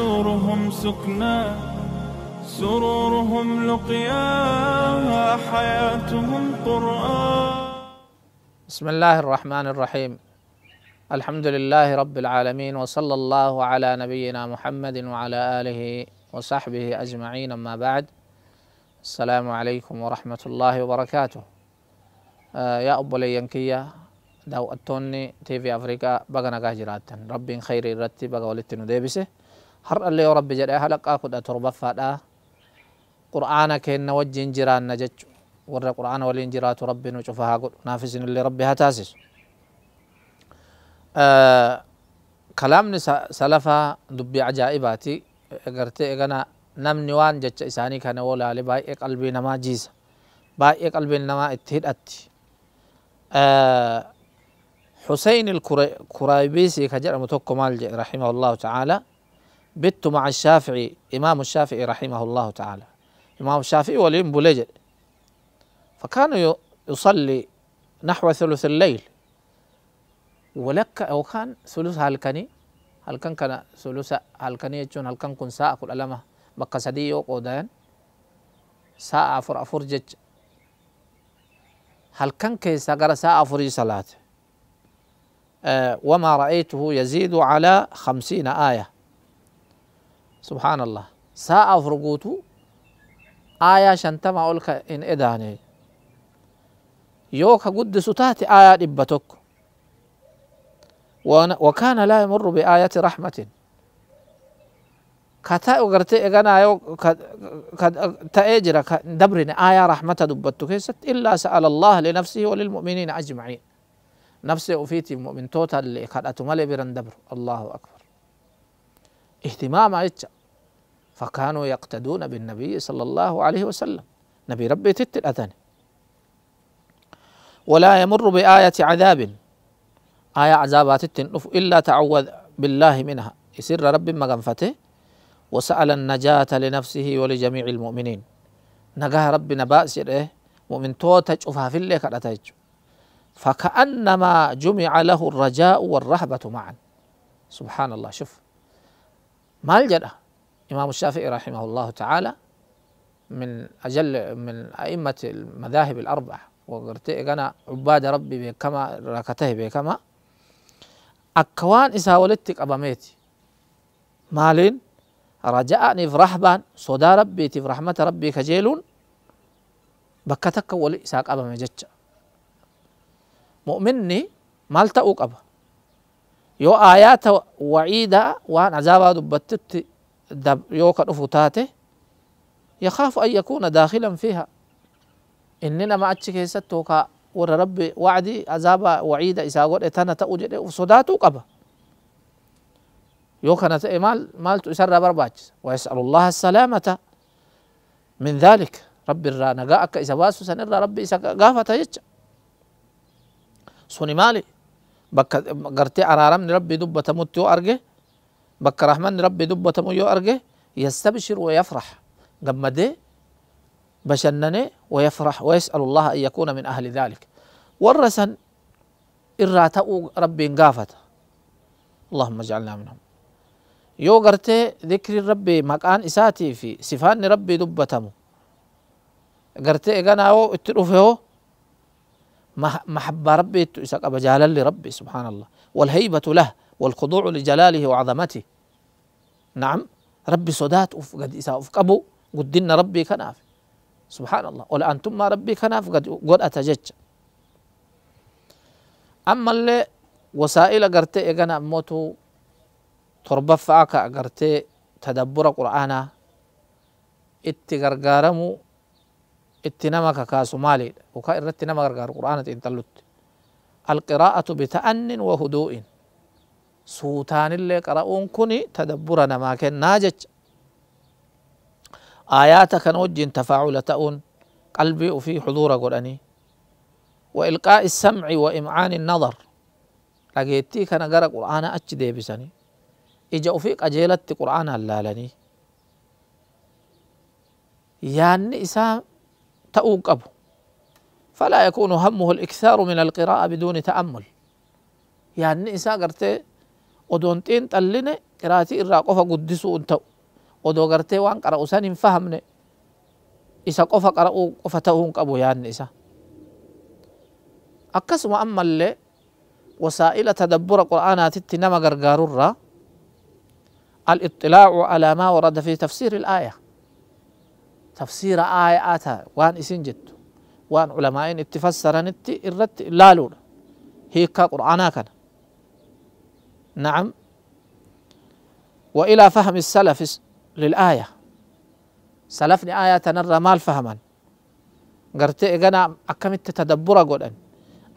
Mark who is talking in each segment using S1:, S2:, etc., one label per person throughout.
S1: دورهم سكنا سرورهم لقياها حياتهم قرآن بسم الله الرحمن الرحيم الحمد لله رب العالمين وصلى الله على نبينا محمد وعلى آله وصحبه أجمعين أما بعد السلام عليكم ورحمة الله وبركاته آه، يا أبو لينكية داو أتوني تي في أفريقيا بغنا جراتا ربي خير الرتي بغا ولتنو ديبسه هر اللي رب جدا هلق أخد أتربة فدا قرآن كين وجن جيران نجج ورق القرآن ولين جرات نشوفها قد نافسين اللي ربها تاسس كلام نسا سلفا دبي عجائباتي قرتي إغنا نم نوان جج إساني كان ولا لباي قلبي نما جيس باي قلبي نما اتهد أتي حسين الكرايبيسي كجر متوكو رحمه الله تعالى بت مع الشافعي إمام الشافعي رحمه الله تعالى إمام الشافعي وليم بولجل فكان يصلي نحو ثلث الليل ولك أو كان ثلث كان هل كان كان ثلث كان يجون هل كان كن ساعة كل ألمة بقى سدي وقودان ساعة أفر أفر جج هل كان كيسا قرى ساعة أفر صلاة أه وما رأيته يزيد على خمسين آية سبحان الله ساعة فرقوتو آية شنتما أولك إن إداني يوكا قد ستات آية إبتك وكان لا يمر بآية رحمة كتا وغرتي إغانا يو تأجر دبرنا آية رحمة دبتك إلا سأل الله لنفسه وللمؤمنين أجمعين نفسي وفيت مؤمن توتا اللي قد أتمالي برندبر الله أكبر اهتمام أجتشا فكانوا يقتدون بالنبي صلى الله عليه وسلم نبي ربي تت الأذن ولا يمر بآية عذاب آية عذابات التنف إلا تعوذ بالله منها يسر رب مغنفته وسأل النجاة لنفسه ولجميع المؤمنين نجاه رب نباس إيه مؤمن توتج شوفها في الليك كرتاج فكأنما جمع له الرجاء والرهبة معا سبحان الله شوف ما الجرأة الإمام الشافعي رحمه الله تعالى من أجل من أئمة المذاهب الأربعة وقرتي أنا عباد ربي بكما ركته بكما أكوان إذا ولدتك أباميتي مالين رجاءني في رحبان صدا ربي في رحمة ربي كجيلون بكتك ولي إساك أبا مجتش مؤمني مال أبا يو آيات وعيدة وان عذابا دبتت دب يوكا فوتاتي يخاف أن يكون داخلا فيها إننا ما أتشك يستوكا ور ربي وعدي عذاب وعيدة إذا قد إتانا تأوجد إيه وصداتو قبا يوكا إيه مال مال تسرى برباج ويسأل الله السلامة من ذلك ربي را نقاك إذا باسو سنر ربي إذا قافة يتش سوني مالي بك قرتي عرارم ربي دبة متو أرجه بك رحمن ربي تمو يو أرجه يستبشر ويفرح قمده بشننه ويفرح ويسأل الله أن يكون من أهل ذلك والرسن إراتأو ربي انقافت اللهم اجعلنا منهم يو قرتي ذكر ربي مكان إساتي في سفان ربي دبتمو قرتي إغانا أو اتروفيو محبة ربي إساق أبجالا لربي سبحان الله والهيبة له والخضوع لجلاله وعظمته نعم ربي صدات اوف قد اسا اوف قبو قدنا ربي كناف سبحان الله ولا انتم ما ربي كناف قد قد اتجج اما اللي وسائل قرت اغنا موتو تربة فاكا قرت تدبر قرانا اتي غرغارمو كا نمكا كاسو مالي وكا ارتي غرغار قرانا القراءة بتأن وهدوء سوتان اللي قرؤون كوني تدبرنا ما كان ناجج آيات كان وجه تفاعل تأون قلبي وفي حضور قرأني وإلقاء السمع وإمعان النظر لقيتي أنا قرأ قرآن أتش دي بساني إجا وفيق أجيلت قرآن اللالني يعني إسام تأوك أبو فلا يكون همه الإكثار من القراءة بدون تأمل يعني إسا قرأت odoon xiin xalline qiraatii irraa qofa guddisuu hin ta'u odoo gartee waan qara'u san hin fahamne isa qofa qara'uu qofa ta'uu hin qabu yaanni isa akkasuma ammallee wasaa'ila tadabbura qur'aanaatitti nama gargaarurraa al-ittilaacu alaa maa warada fi tafsiiri al-aaya tafsiira aaya'aata waan isin jettu waan culamaa'iin itti fassaranitti irratti laaluudha hiikkaa qur'aanaa kana نعم وإلى فهم السلف للآية سلفني آية تنرى ما فهما قرت إغنى أكمت تدبر أن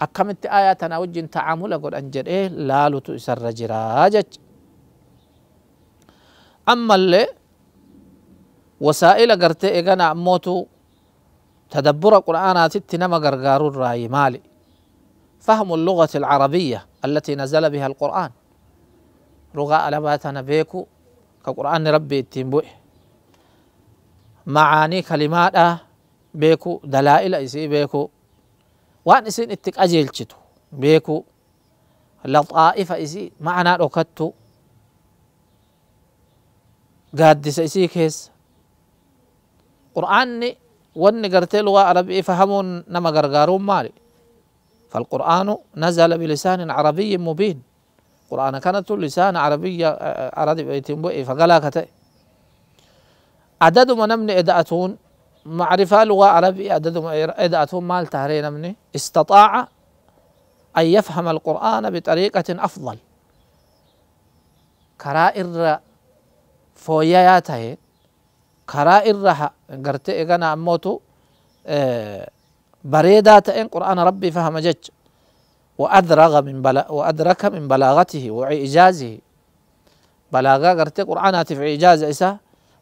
S1: أكمت آية تناوج تعامل أن جد إيه لا لتؤسر جراجج أما اللي وسائل قرت إغنى موتو تدبر قرآن تتنما قرقار الرأي مالي فهم اللغة العربية التي نزل بها القرآن رغا على باتنا بيكو كقرآن ربي تيمبوي معاني كلمات آه بيكو دلائل إسي بيكو وان إسين اتك أجيل جتو. بيكو لطائفة إسي معنى لوكتو قادس إسي كيس قرآن ون قرتي لغة عربي فهمون نما قرقارون مالي فالقرآن نزل بلسان عربي مبين قرآن كانت لسان عربية آه، آه، عربي بيتم بوئي فقلا كتئ عدد من أمن إدأتون معرفة لغة عربية عدد من إدأتون مال تهرين مني استطاع أن يفهم القرآن بطريقة أفضل كرائر فوياته كرائر قرتئ قنا أموتو آه، بريدات إن قرآن ربي فهم جج وأدرغ من بلا وأدرك من بلاغته وإعجازه بلاغة قرتي قرآن في إعجاز إسا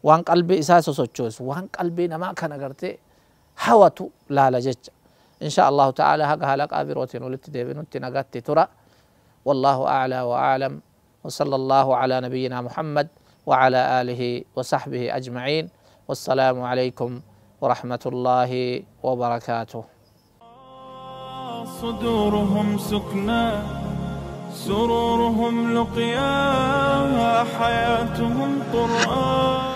S1: وان قلبي إسا سوسوتشوس وان قلبي نما كان قرتي هوتو لا لجج إن شاء الله تعالى هقا هلا أبيروتين وتين ولت ديبن نقاتي ترى والله أعلى وأعلم وصلى الله على نبينا محمد وعلى آله وصحبه أجمعين والسلام عليكم ورحمة الله وبركاته صدورهم سكنا سرورهم لقياها حياتهم قرآن